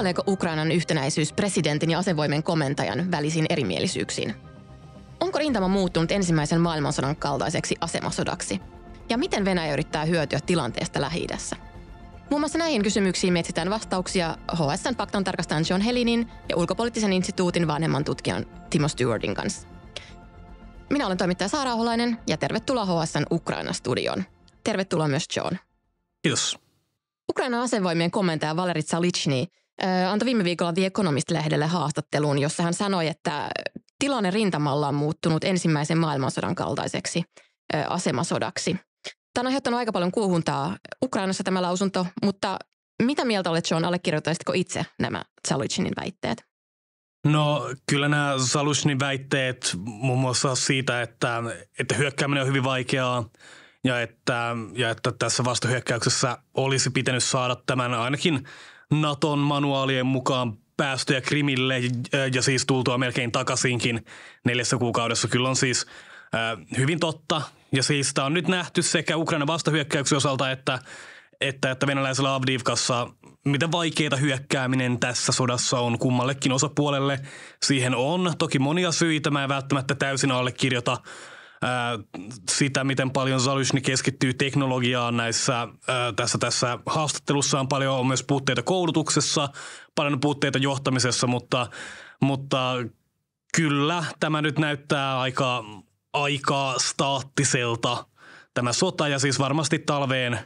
Kaipaleeko Ukrainan yhtenäisyys presidentin ja asevoimien komentajan välisiin erimielisyyksiin? Onko rintama muuttunut ensimmäisen maailmansodan kaltaiseksi asemasodaksi? Ja miten Venäjä yrittää hyötyä tilanteesta lähi Muun muassa näihin kysymyksiin mietitään vastauksia HSN faktan tarkastajan John Helinin ja ulkopoliittisen instituutin vanhemman tutkijan Timo Stewartin kanssa. Minä olen toimittaja Saara Oholainen ja tervetuloa HSN Ukraina-studioon. Tervetuloa myös John. Kiitos. Ukraina asevoimien komentaja Valerit Salichny antoi viime viikolla The Economist-lehdelle haastattelun, jossa hän sanoi, että tilanne rintamalla on muuttunut ensimmäisen maailmansodan kaltaiseksi asemasodaksi. Tämä on aiheuttanut aika paljon kuuhuntaa Ukrainassa tämä lausunto, mutta mitä mieltä olet John, allekirjoittaisitko itse nämä Zaluchinin väitteet? No kyllä nämä Salushnin väitteet muun mm. muassa siitä, että, että hyökkääminen on hyvin vaikeaa ja että, ja että tässä vastahyökkäyksessä olisi pitänyt saada tämän ainakin Naton manuaalien mukaan päästöjä Krimille äh, ja siis tultua melkein takaisinkin neljässä kuukaudessa kyllä on siis äh, hyvin totta. Ja siis tämä on nyt nähty sekä Ukrainan vastahyökkäyksen osalta että, että, että venäläisellä Avdivkassa, miten vaikeita hyökkääminen tässä sodassa on kummallekin osapuolelle. Siihen on toki monia syitä, mä en välttämättä täysin allekirjoita sitä, miten paljon Zalysni keskittyy teknologiaan näissä, tässä, tässä haastattelussa on paljon on myös puutteita koulutuksessa, paljon puutteita johtamisessa, mutta, mutta kyllä tämä nyt näyttää aika, aika staattiselta tämä sota ja siis varmasti talveen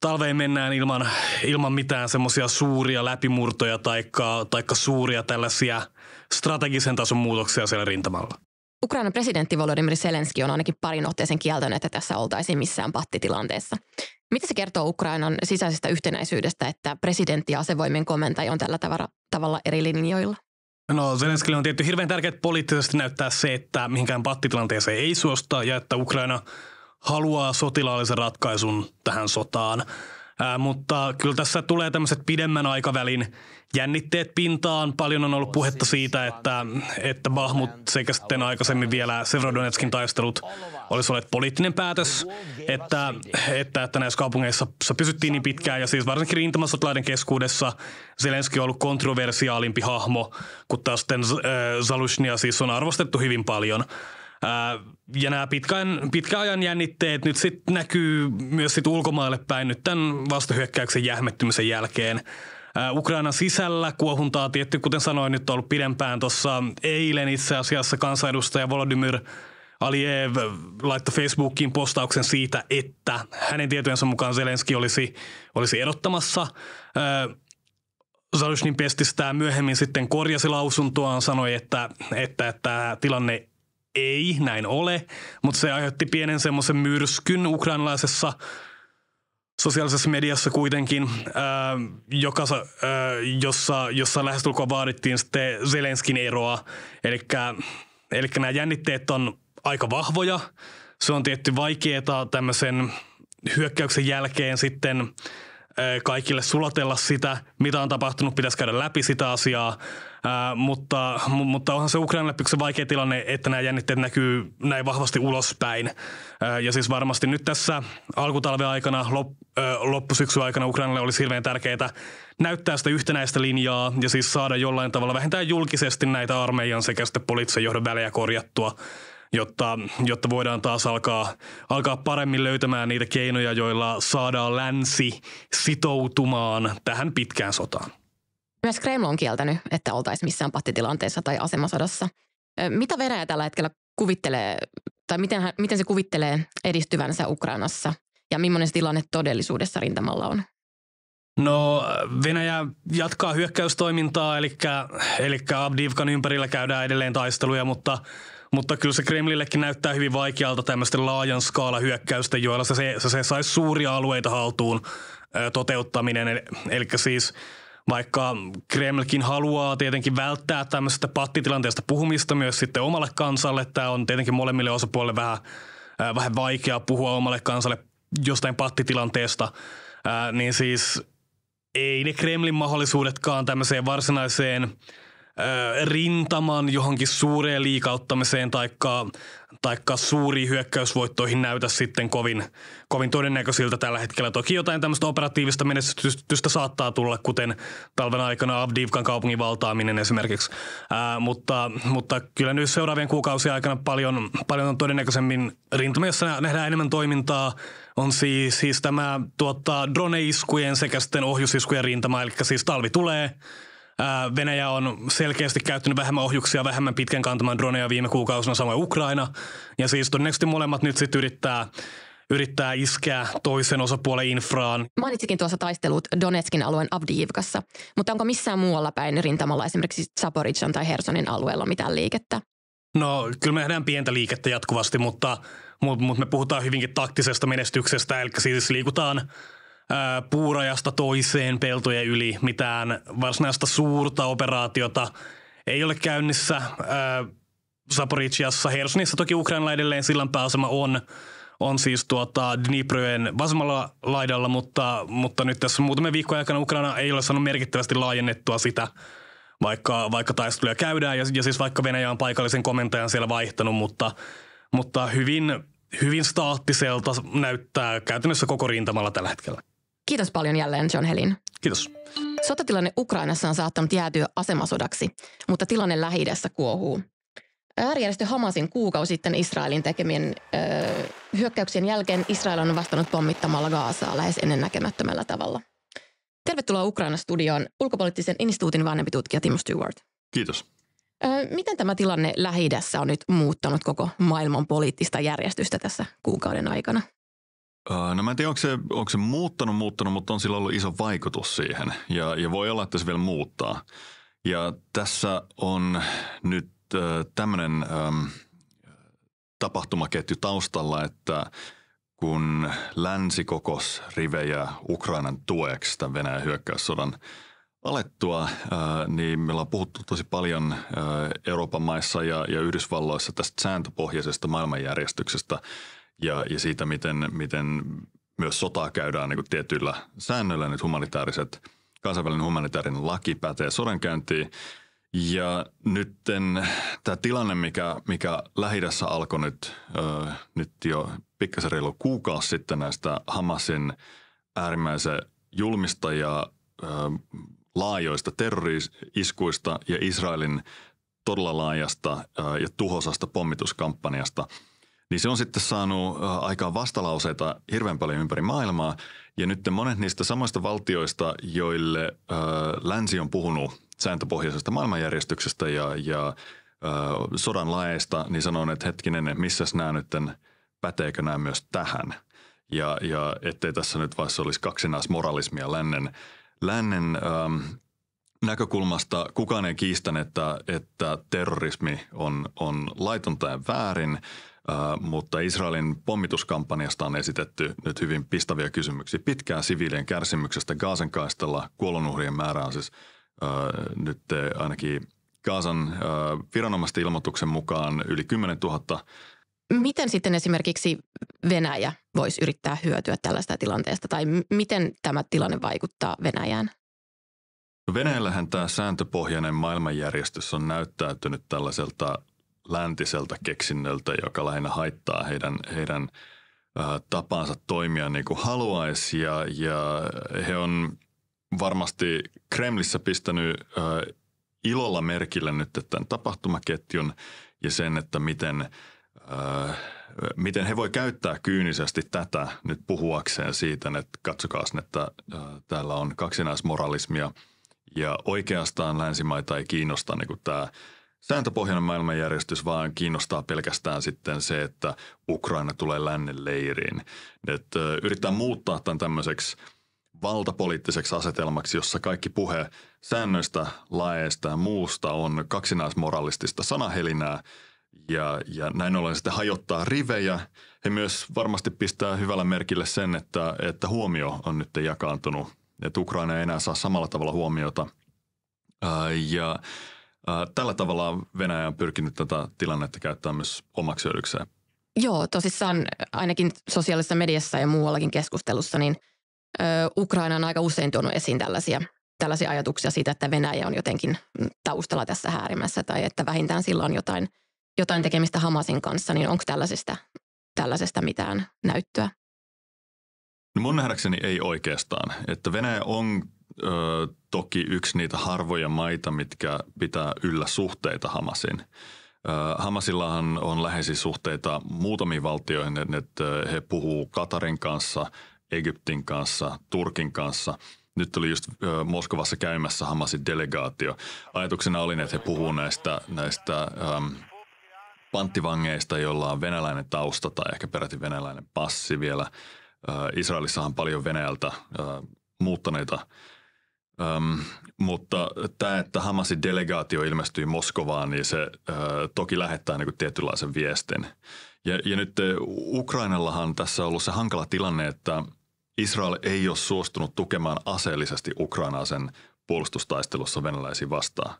talveen mennään ilman, ilman mitään semmoisia suuria läpimurtoja tai taikka suuria tällaisia strategisen tason muutoksia siellä rintamalla. Ukrainan presidentti Volodymyr Zelenski on ainakin parin otteeseen kieltänyt, että tässä oltaisiin missään pattitilanteessa. Mitä se kertoo Ukrainan sisäisestä yhtenäisyydestä, että presidentti ja asevoimien komentaja on tällä tavalla, tavalla eri linjoilla? No Zelenskille on tietty hirveän tärkeää poliittisesti näyttää se, että mihinkään pattitilanteeseen ei suosta ja että Ukraina haluaa sotilaallisen ratkaisun tähän sotaan. Ää, mutta kyllä tässä tulee tämmöiset pidemmän aikavälin jännitteet pintaan. Paljon on ollut puhetta siitä, että, että Bahmut sekä sitten aikaisemmin vielä Severodonetskin taistelut olisi ollut poliittinen päätös, että, että, että näissä kaupungeissa pysyttiin niin pitkään ja siis varsinkin rintamasotilaiden keskuudessa Zelenski on ollut kontroversiaalimpi hahmo, kun taas sitten äh, Zalushnia siis on arvostettu hyvin paljon. Äh, ja nämä pitkän, pitkäajan jännitteet nyt sitten näkyy myös sit ulkomaille päin nyt tämän vastahyökkäyksen jähmettymisen jälkeen – Ukraina sisällä kuohuntaa tietty, kuten sanoin, nyt on ollut pidempään tuossa eilen itse asiassa kansanedustaja Volodymyr Aliev laittoi Facebookiin postauksen siitä, että hänen tietojensa mukaan Zelenski olisi, olisi erottamassa. Zalushnin pestistä myöhemmin sitten korjasi lausuntoaan, sanoi, että, että, että tilanne ei näin ole, mutta se aiheutti pienen semmoisen myrskyn ukrainalaisessa – sosiaalisessa mediassa kuitenkin, äh, joka, äh, jossa, jossa lähestulkoon vaadittiin sitten Zelenskin eroa. Eli nämä jännitteet on aika vahvoja. Se on tietty vaikeaa tämmöisen hyökkäyksen jälkeen sitten äh, kaikille sulatella sitä, mitä on tapahtunut, pitäisi käydä läpi sitä asiaa – Ää, mutta, mutta onhan se Ukrainalle se vaikea tilanne, että nämä jännitteet näkyy näin vahvasti ulospäin. Ää, ja siis varmasti nyt tässä alkutalven aikana, lop, loppusyksyn aikana Ukrainalle olisi hirveän tärkeää näyttää sitä yhtenäistä linjaa ja siis saada jollain tavalla vähintään julkisesti näitä armeijan sekä sitten poliittisen johdon välejä korjattua jotta, jotta voidaan taas alkaa, alkaa paremmin löytämään niitä keinoja, joilla saadaan länsi sitoutumaan tähän pitkään sotaan. Myös Kreml on kieltänyt, että oltaisiin missään pattitilanteessa tai asemasodassa. Mitä Venäjä tällä hetkellä kuvittelee, tai miten, hän, miten se kuvittelee edistyvänsä Ukrainassa ja millainen se tilanne todellisuudessa rintamalla on? No Venäjä jatkaa hyökkäystoimintaa, eli, eli Abdivkan ympärillä käydään edelleen taisteluja, mutta, mutta kyllä se Kremlillekin näyttää hyvin vaikealta tämmöisten laajan skaala hyökkäysten, joilla se, se, se saisi suuria alueita haltuun toteuttaminen. Eli, eli siis vaikka Kremlkin haluaa tietenkin välttää tämmöisestä pattitilanteesta puhumista myös sitten omalle kansalle. Tämä on tietenkin molemmille osapuolille vähän, vähän vaikeaa puhua omalle kansalle jostain pattitilanteesta. niin siis ei ne Kremlin mahdollisuudetkaan tämmöiseen varsinaiseen – rintaman johonkin suureen liikauttamiseen taikka, taikka suuriin hyökkäysvoittoihin näytä sitten kovin, kovin todennäköisiltä tällä hetkellä. Toki jotain tämmöistä operatiivista menestystä saattaa tulla, kuten talven aikana Abdiivkan kaupungin valtaaminen esimerkiksi. Ää, mutta, mutta kyllä nyt seuraavien kuukausien aikana paljon, paljon on todennäköisemmin jossa nähdään enemmän toimintaa. On siis, siis tämä tuottaa drone-iskujen sekä sitten ohjusiskujen rintama, eli siis talvi tulee – Venäjä on selkeästi käyttänyt vähemmän ohjuksia, vähemmän pitkän kantaman droneja viime kuukausina, samoin Ukraina. Ja siis todennäköisesti molemmat nyt sitten yrittää yrittää iskeä toisen osapuolen infraan. Mainitsikin tuossa taistelut Donetskin alueen Avdiivkassa, mutta onko missään muualla päin rintamalla esimerkiksi Saporitsan tai Hersonin alueella mitään liikettä? No kyllä me nähdään pientä liikettä jatkuvasti, mutta, mutta, mutta me puhutaan hyvinkin taktisesta menestyksestä, eli siis liikutaan puurajasta toiseen peltojen yli. Mitään varsinaista suurta operaatiota ei ole käynnissä. Saporitsiassa, Hersonissa toki Ukraina edelleen sillan pääasema on, on siis tuota Dniprojen vasemmalla laidalla, mutta, mutta nyt tässä muutamia viikkoja aikana Ukraina ei ole saanut merkittävästi laajennettua sitä, vaikka, vaikka taisteluja käydään ja, ja siis vaikka Venäjä on paikallisen komentajan siellä vaihtanut, mutta, mutta hyvin, hyvin staattiselta näyttää käytännössä koko rintamalla tällä hetkellä. Kiitos paljon jälleen John Helin. Kiitos. Sotatilanne Ukrainassa on saattanut jäätyä asemasodaksi, mutta tilanne lähi kuohuu. Äärijärjestö Hamasin kuukausi sitten Israelin tekemien ö, hyökkäyksien jälkeen Israel on vastannut pommittamalla Gaasaa lähes ennennäkemättömällä tavalla. Tervetuloa Ukraina-studioon ulkopoliittisen instituutin vanhempi tutkija Tim Stewart. Kiitos. Ö, miten tämä tilanne lähi on nyt muuttanut koko maailman poliittista järjestystä tässä kuukauden aikana? Öö, no mä en tiedä, onko se, onko se muuttanut, muuttanut, mutta on sillä ollut iso vaikutus siihen. Ja, ja voi olla, että se vielä muuttaa. Ja tässä on nyt äh, öö, tämmöinen ähm, tapahtumaketju taustalla, että kun länsi kokos rivejä Ukrainan tueksi tämän Venäjän hyökkäyssodan alettua, äh, niin meillä ollaan puhuttu tosi paljon äh, Euroopan maissa ja, ja Yhdysvalloissa tästä sääntöpohjaisesta maailmanjärjestyksestä – ja, ja siitä, miten, miten myös sotaa käydään niin kuin tietyillä säännöillä, niin humanitaariset, kansainvälinen humanitaarinen laki pätee sodankäyntiin. Ja nyt tämä tilanne, mikä, mikä lähi alkoi nyt, ö, nyt jo pikkasen reilu kuukausi sitten näistä Hamasin äärimmäisen julmista ja ö, laajoista terrori-iskuista ja Israelin todella laajasta ö, ja tuhosasta pommituskampanjasta – niin se on sitten saanut aikaan vastalauseita hirveän paljon ympäri maailmaa. Ja nyt monet niistä samoista valtioista, joille ö, länsi on puhunut sääntöpohjaisesta maailmanjärjestyksestä ja, ja ö, sodan laeista, niin sanon, että hetkinen, missäs nämä nyt, päteekö nämä myös tähän? Ja, ja ettei tässä nyt vaiheessa olisi kaksinaismoralismia lännen, lännen ö, näkökulmasta kukaan ei kiistä, että, että terrorismi on, on laitonta ja väärin. Äh, mutta Israelin pommituskampanjasta on esitetty nyt hyvin pistäviä kysymyksiä. Pitkään siviilien kärsimyksestä Gaasan kaistella kuolonuhrien määrä on siis äh, nyt äh, ainakin Gaasan viranomaisten ilmoituksen mukaan yli 10 000. Miten sitten esimerkiksi Venäjä voisi yrittää hyötyä tällaista tilanteesta tai miten tämä tilanne vaikuttaa Venäjään? Venäjällähän tämä sääntöpohjainen maailmanjärjestys on näyttäytynyt tällaiselta läntiseltä keksinnöltä, joka lähinnä haittaa heidän, heidän ää, äh, tapaansa toimia niin kuin haluaisi. Ja, ja he on varmasti Kremlissä pistänyt ää, äh, ilolla merkille nyt tämän tapahtumaketjun ja sen, että miten, ää, äh, miten he voi käyttää kyynisesti tätä nyt puhuakseen siitä, että katsokaa, että ää, täällä on kaksinaismoralismia ja oikeastaan länsimaita ei kiinnosta niin kuin tämä – sääntöpohjainen maailmanjärjestys, vaan kiinnostaa pelkästään sitten se, että Ukraina tulee lännen leiriin. Että yrittää muuttaa tämän tämmöiseksi valtapoliittiseksi asetelmaksi, jossa kaikki puhe säännöistä, laeista ja muusta on kaksinaismoralistista sanahelinää ja, ja näin ollen sitten hajottaa rivejä. He myös varmasti pistää hyvällä merkille sen, että, että huomio on nyt jakaantunut, että Ukraina ei enää saa samalla tavalla huomiota. Ää, ja Tällä tavalla Venäjä on pyrkinyt tätä tilannetta käyttämään myös omaksi hyödykseen. Joo, tosissaan ainakin sosiaalisessa mediassa ja muuallakin keskustelussa, niin ö, Ukraina on aika usein tuonut esiin tällaisia, tällaisia ajatuksia siitä, että Venäjä on jotenkin taustalla tässä häärimässä tai että vähintään sillä on jotain, jotain tekemistä Hamasin kanssa, niin onko tällaisesta, tällaisesta mitään näyttöä? No mun nähdäkseni ei oikeastaan, että Venäjä on ö, toki yksi niitä harvoja maita, mitkä pitää yllä suhteita Hamasin. Hamasillahan on läheisiä suhteita muutamiin valtioihin, että he puhuu Katarin kanssa, Egyptin kanssa, Turkin kanssa. Nyt oli just Moskovassa käymässä Hamasin delegaatio. Ajatuksena oli, että he puhuu näistä, näistä ö, panttivangeista, joilla on venäläinen tausta tai ehkä peräti venäläinen passi vielä. Israelissa on paljon Venäjältä muuttaneita Öm, mutta tämä, että Hamasin delegaatio ilmestyi Moskovaan, niin se ö, toki lähettää niin tietynlaisen viestin. Ja, ja nyt Ukrainallahan tässä on ollut se hankala tilanne, että Israel ei ole suostunut tukemaan aseellisesti Ukrainaa sen puolustustaistelussa venäläisiä vastaan.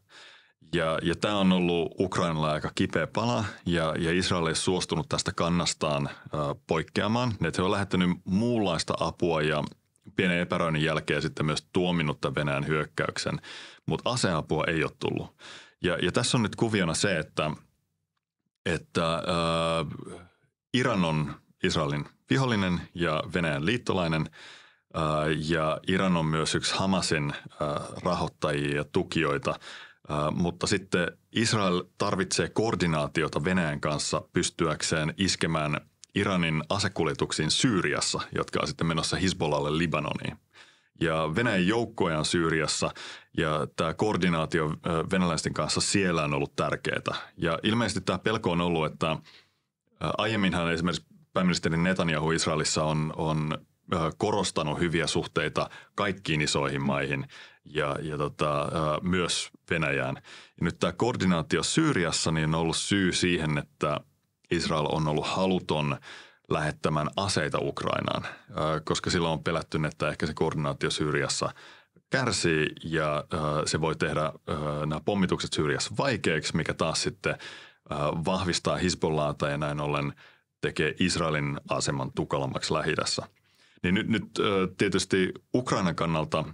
Ja, ja tämä on ollut Ukrainalla aika kipeä pala ja, ja Israel ei suostunut tästä kannastaan ö, poikkeamaan. Ne he on lähettänyt muunlaista apua ja pienen epäröinnin jälkeen sitten myös tuominnut tämän Venäjän hyökkäyksen, mutta aseapua ei ole tullut. Ja, ja tässä on nyt kuviona se, että, että äh, Iran on Israelin vihollinen ja Venäjän liittolainen äh, – ja Iran on myös yksi Hamasin äh, rahoittajia ja tukijoita. Äh, mutta sitten Israel tarvitsee koordinaatiota Venäjän kanssa pystyäkseen iskemään Iranin asekuljetuksiin Syyriassa, jotka on sitten menossa Hisbollalle Libanoniin. Ja Venäjän joukkoja on Syyriassa ja tämä koordinaatio venäläisten kanssa siellä on ollut tärkeää. Ja ilmeisesti tämä pelko on ollut, että aiemminhan esimerkiksi pääministeri Netanyahu Israelissa on, on korostanut hyviä suhteita kaikkiin isoihin maihin ja, ja tota, myös Venäjään. Ja nyt tämä koordinaatio Syyriassa niin on ollut syy siihen, että – Israel on ollut haluton lähettämään aseita Ukrainaan, koska silloin on pelätty, että ehkä se koordinaatio Syyriassa kärsii ja se voi tehdä nämä pommitukset Syyriassa vaikeiksi, mikä taas sitten vahvistaa Hisbollaata ja näin ollen tekee Israelin aseman tukalammaksi lähi Niin nyt, nyt tietysti Ukrainan kannalta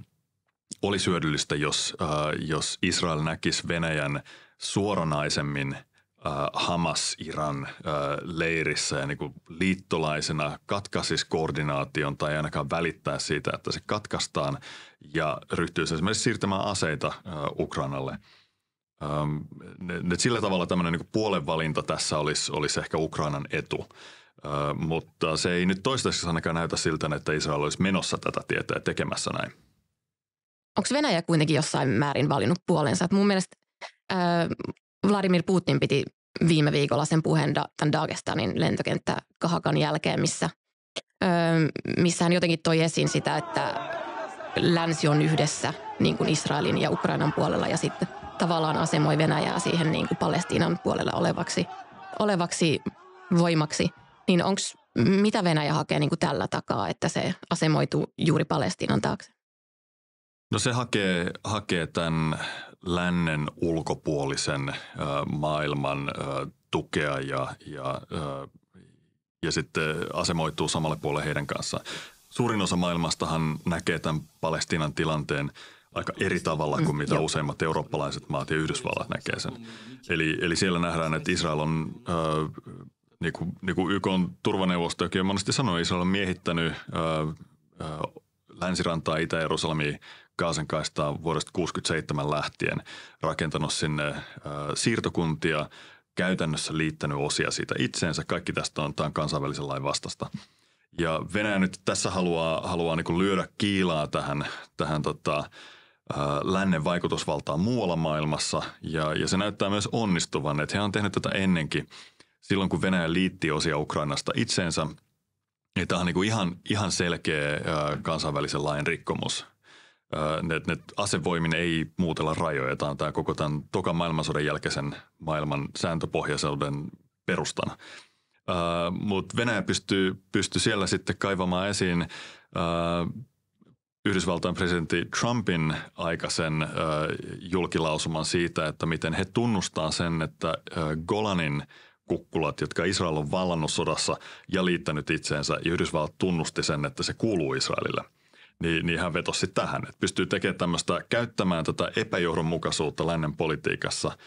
olisi hyödyllistä, jos, jos Israel näkisi Venäjän suoranaisemmin – Äh, Hamas-Iran äh, leirissä ja niin kuin liittolaisena katkaisisi koordinaation tai ainakaan välittää siitä, että se katkaistaan ja ryhtyy siis esimerkiksi siirtämään aseita äh, Ukrainalle. Ähm, sillä tavalla tämmöinen niin puolenvalinta tässä olisi, olisi ehkä Ukrainan etu. Mutta se ei nyt toistaiseksi ainakaan näytä siltä, että Israel olisi menossa tätä tietä ja tekemässä näin. Onko Venäjä kuitenkin jossain määrin valinnut puolensa? Et mun mielestä Vladimir Putin piti viime viikolla sen puheen tämän Dagestanin Kahakan jälkeen, missä, öö, missä hän jotenkin toi esiin sitä, että länsi on yhdessä niin kuin Israelin ja Ukrainan puolella ja sitten tavallaan asemoi Venäjää siihen niin kuin Palestiinan puolella olevaksi, olevaksi voimaksi. Niin onko mitä Venäjä hakee niin kuin tällä takaa, että se asemoituu juuri Palestiinan taakse? No se hakee, hakee tämän lännen ulkopuolisen maailman tukea ja, ja, ja sitten asemoituu samalle puolelle heidän kanssaan. Suurin osa maailmastahan näkee tämän Palestiinan tilanteen aika eri tavalla kuin mitä mm, useimmat eurooppalaiset maat ja Yhdysvallat näkee sen. Eli, eli siellä nähdään, että Israel on äh, niin kuin, niin kuin YK on turvaneuvosto, joka monesti sanoo, Israel on miehittänyt äh, äh, länsirantaa Itä-Jerusalemia Kaasen vuodesta 67 lähtien rakentanut sinne siirtokuntia, käytännössä liittänyt osia siitä itseensä. Kaikki tästä on, tämän kansainvälisen lain vastasta. Ja Venäjä nyt tässä haluaa, haluaa niin lyödä kiilaa tähän, tähän tota, lännen vaikutusvaltaan muualla maailmassa. Ja, ja se näyttää myös onnistuvan, että he on tehnyt tätä ennenkin. Silloin kun Venäjä liitti osia Ukrainasta itseensä, niin tämä on niin ihan, ihan selkeä kansainvälisen lain rikkomus – ne, ne asevoimin ei muutella rajoja. Tämä on tämä koko tämän tokan maailmansodan jälkeisen maailman sääntöpohjaisuuden perustana. Uh, Mutta Venäjä pystyy, pystyy siellä sitten kaivamaan esiin uh, Yhdysvaltain presidentti Trumpin aikaisen uh, julkilausuman siitä, että miten he tunnustaa sen, että uh, Golanin kukkulat, jotka Israel on vallannut sodassa ja liittänyt itseensä, ja Yhdysvallat tunnusti sen, että se kuuluu Israelille – niin, niin hän vetosi tähän, että pystyy tekemään tämmöistä, käyttämään tätä epäjohdonmukaisuutta lännen politiikassa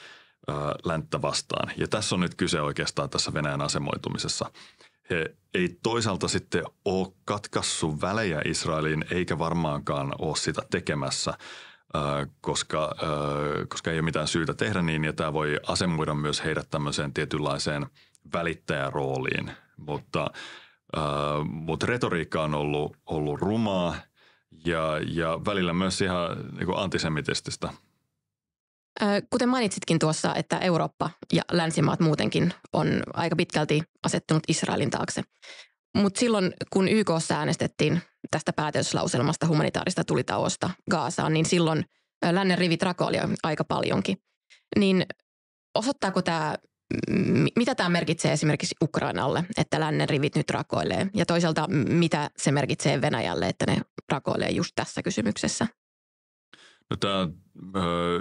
ö, länttä vastaan. Ja tässä on nyt kyse oikeastaan tässä Venäjän asemoitumisessa. He ei toisaalta sitten ole katkassu välejä Israeliin, eikä varmaankaan ole sitä tekemässä, ö, koska, ö, koska ei ole mitään syytä tehdä niin, ja tämä voi asemoida myös heidät tämmöiseen tietynlaiseen välittäjärooliin. Mutta, mutta retoriikka on ollut, ollut rumaa – ja, ja välillä myös ihan niin kuin antisemitististä. Kuten mainitsitkin tuossa, että Eurooppa ja länsimaat muutenkin on aika pitkälti asettunut Israelin taakse. Mutta silloin, kun YK äänestettiin tästä päätöslauselmasta humanitaarista tulitauosta Gaasaan, niin silloin lännen rivit rakoilivat aika paljonkin. Niin osoittaako tämä mitä tämä merkitsee esimerkiksi Ukrainalle, että lännen rivit nyt rakoilee? Ja toisaalta, mitä se merkitsee Venäjälle, että ne rakoilee just tässä kysymyksessä? No, tämä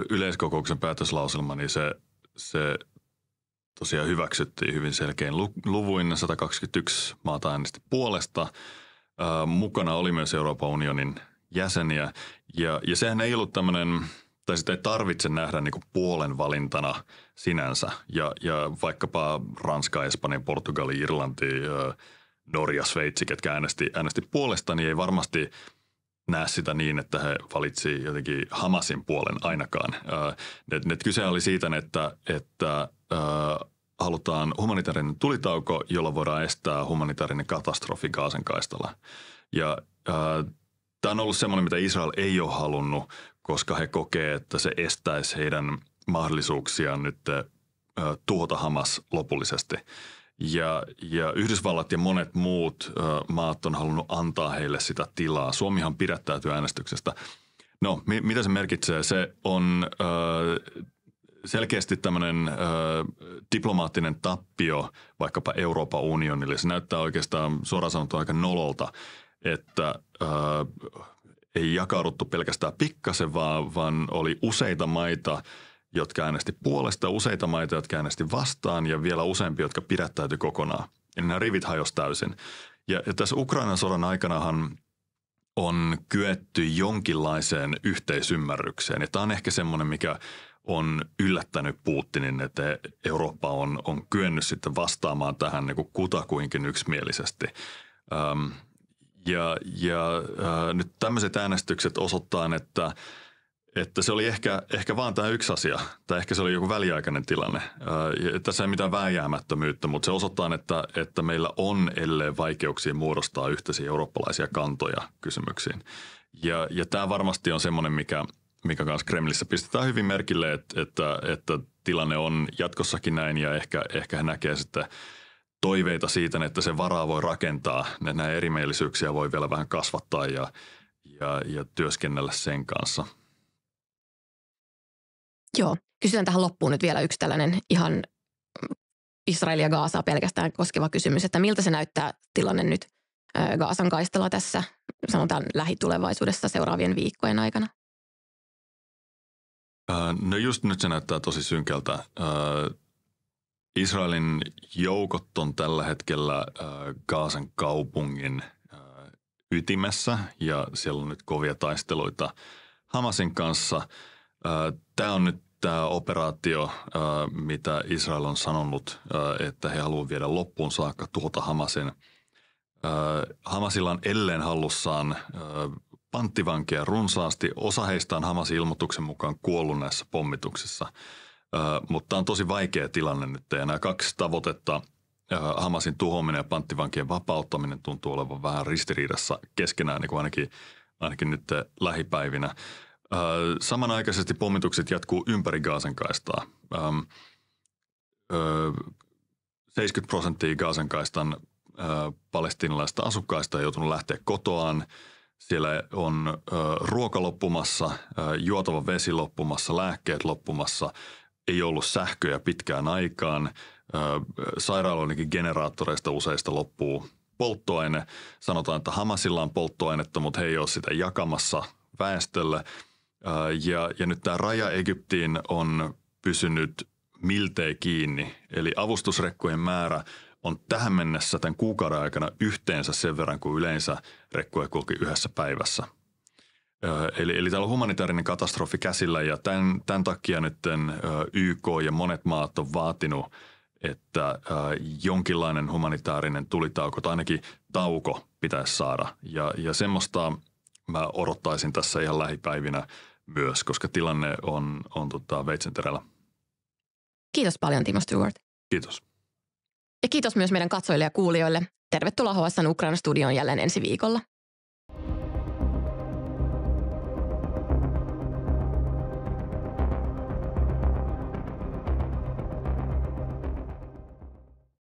yleiskokouksen päätöslauselma, niin se, se tosiaan hyväksyttiin hyvin selkein luvuin. 121 maata äänesti puolesta. Mukana oli myös Euroopan unionin jäseniä. Ja, ja sehän ei ollut tämmöinen – tai sitä ei tarvitse nähdä niin kuin puolen valintana sinänsä. Ja, ja vaikkapa Ranska, Espanja, Portugali, Irlanti, Norja, Sveitsi, ketkä äänesti, äänesti puolesta, niin ei varmasti näe sitä niin, että he valitsi jotenkin Hamasin puolen ainakaan. Net, ne kyse oli siitä, että, että halutaan humanitaarinen tulitauko, jolla voidaan estää humanitaarinen katastrofi Gaasan kaistalla. Ja ää, tämä on ollut semmoinen, mitä Israel ei ole halunnut, koska he kokee, että se estäisi heidän mahdollisuuksiaan nyt tuhota Hamas lopullisesti. Ja, ja Yhdysvallat ja monet muut ö, maat on halunnut antaa heille sitä tilaa. Suomihan pidättäytyy äänestyksestä. No, mi- mitä se merkitsee? Se on ö, selkeästi tämmöinen ö, diplomaattinen tappio vaikkapa Euroopan unionille. Se näyttää oikeastaan suoraan sanottuna aika nololta, että ö, ei jakauduttu pelkästään pikkasen, vaan, vaan oli useita maita, jotka äänesti puolesta, useita maita, jotka äänesti vastaan ja vielä useampi, jotka pidättäytyi kokonaan. Eli nämä rivit hajosi täysin. Ja, ja tässä Ukrainan sodan aikanahan on kyetty jonkinlaiseen yhteisymmärrykseen. Ja tämä on ehkä semmoinen, mikä on yllättänyt Putinin, että Eurooppa on, on kyennyt sitten vastaamaan tähän niin kuin kutakuinkin yksimielisesti. Öm, ja, ja ää, äh, nyt tämmöiset äänestykset osoittaa, että, että se oli ehkä, ehkä vaan tämä yksi asia, tai ehkä se oli joku väliaikainen tilanne. Ää, äh, tässä ei mitään vääjäämättömyyttä, mutta se osoittaa, että, että meillä on edelleen vaikeuksia muodostaa yhteisiä eurooppalaisia kantoja kysymyksiin. Ja, ja tämä varmasti on semmoinen, mikä, mikä kanssa Kremlissä pistetään hyvin merkille, että, että, että tilanne on jatkossakin näin ja ehkä, ehkä he näkee sitten – toiveita siitä, että se varaa voi rakentaa. Nämä erimielisyyksiä voi vielä vähän kasvattaa ja, ja, ja työskennellä sen kanssa. Joo. Kysytään tähän loppuun nyt vielä yksi tällainen ihan Israelia ja Gaasaa pelkästään koskeva kysymys, että miltä se näyttää tilanne nyt Gaasan kaistella tässä, sanotaan lähitulevaisuudessa seuraavien viikkojen aikana? No just nyt se näyttää tosi synkältä. Israelin joukot on tällä hetkellä äh, Gaasan kaupungin äh, ytimessä ja siellä on nyt kovia taisteluita Hamasin kanssa. Äh, tämä on nyt tämä operaatio, mitä Israel on sanonut, että he haluavat viedä loppuun saakka tuhota Hamasin. Hamasilla on edelleen hallussaan panttivankeja runsaasti. Osa heistä on Hamasin ilmoituksen mukaan kuollut näissä pommituksissa – mutta tämä on tosi vaikea tilanne nyt. Ja nämä kaksi tavoitetta, Hamasin tuhoaminen ja panttivankien vapauttaminen tuntuu olevan vähän ristiriidassa keskenään, niin kuin ainakin, ainakin nyt lähipäivinä. Samanaikaisesti pommitukset jatkuu ympäri Gaasan kaistaa. 70 prosenttia Gaasan kaistan palestinalaista asukkaista on joutunut lähteä kotoaan. Siellä on ruoka loppumassa, juotava vesi loppumassa, lääkkeet loppumassa – ei ollut sähköä pitkään aikaan. Sairaaloidenkin generaattoreista useista loppuu polttoaine. Sanotaan, että Hamasilla on polttoainetta, mutta he ei ole sitä jakamassa väestölle. Ja, ja nyt tämä raja Egyptiin on pysynyt miltei kiinni. Eli avustusrekkojen määrä on tähän mennessä tämän kuukauden aikana yhteensä sen verran kuin yleensä rekkoja kulki yhdessä päivässä – Eli, eli täällä on humanitaarinen katastrofi käsillä ja tämän, tämän takia nyt YK ja monet maat on vaatinut, että jonkinlainen humanitaarinen tulitauko tai ainakin tauko pitäisi saada. Ja, ja semmoista mä odottaisin tässä ihan lähipäivinä myös, koska tilanne on, on tota veitsenterällä. Kiitos paljon Timo Stewart. Kiitos. Ja kiitos myös meidän katsojille ja kuulijoille. Tervetuloa HSN Ukraina-studioon jälleen ensi viikolla.